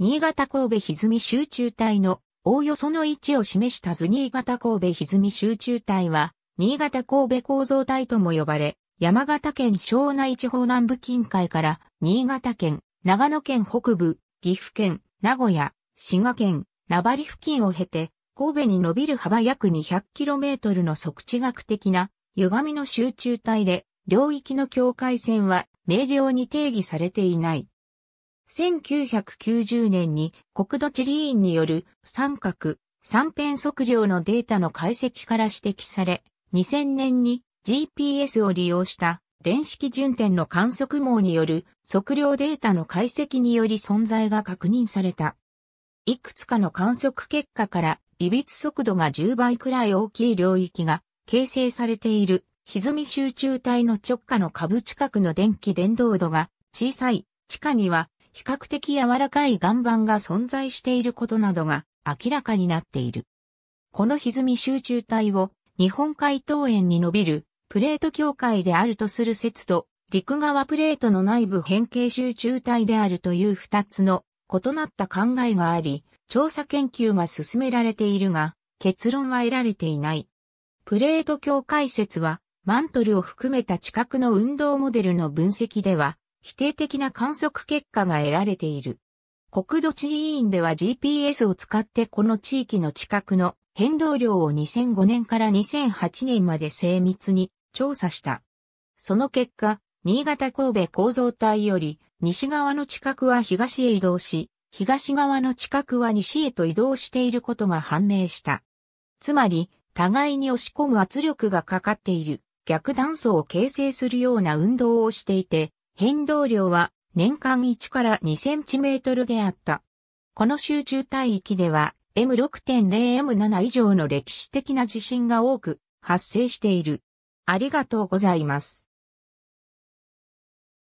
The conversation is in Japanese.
新潟神戸歪集中隊のおおよその位置を示した図新潟神戸歪集中隊は、新潟神戸構造隊とも呼ばれ、山形県庄内地方南部近海から、新潟県、長野県北部、岐阜県、名古屋、滋賀県、名張付近を経て、神戸に伸びる幅約 200km の即地学的な歪みの集中帯で、領域の境界線は明瞭に定義されていない。1990年に国土地理院による三角、三辺測量のデータの解析から指摘され、2000年に GPS を利用した電子基準点の観測網による測量データの解析により存在が確認された。いくつかの観測結果から、微 b 速度が10倍くらい大きい領域が形成されている歪み集中体の直下の下部近くの電気伝導度が小さい地下には比較的柔らかい岩盤が存在していることなどが明らかになっている。この歪み集中体を日本海東園に伸びるプレート境界であるとする説と陸側プレートの内部変形集中体であるという二つの異なった考えがあり、調査研究が進められているが、結論は得られていない。プレート境界説は、マントルを含めた地殻の運動モデルの分析では、否定的な観測結果が得られている。国土地理院では GPS を使ってこの地域の近くの変動量を2005年から2008年まで精密に調査した。その結果、新潟神戸構造体より西側の近くは東へ移動し、東側の近くは西へと移動していることが判明した。つまり、互いに押し込む圧力がかかっている逆断層を形成するような運動をしていて、変動量は年間1から2センチメートルであった。この集中帯域では M6.0M7 以上の歴史的な地震が多く発生している。ありがとうございます。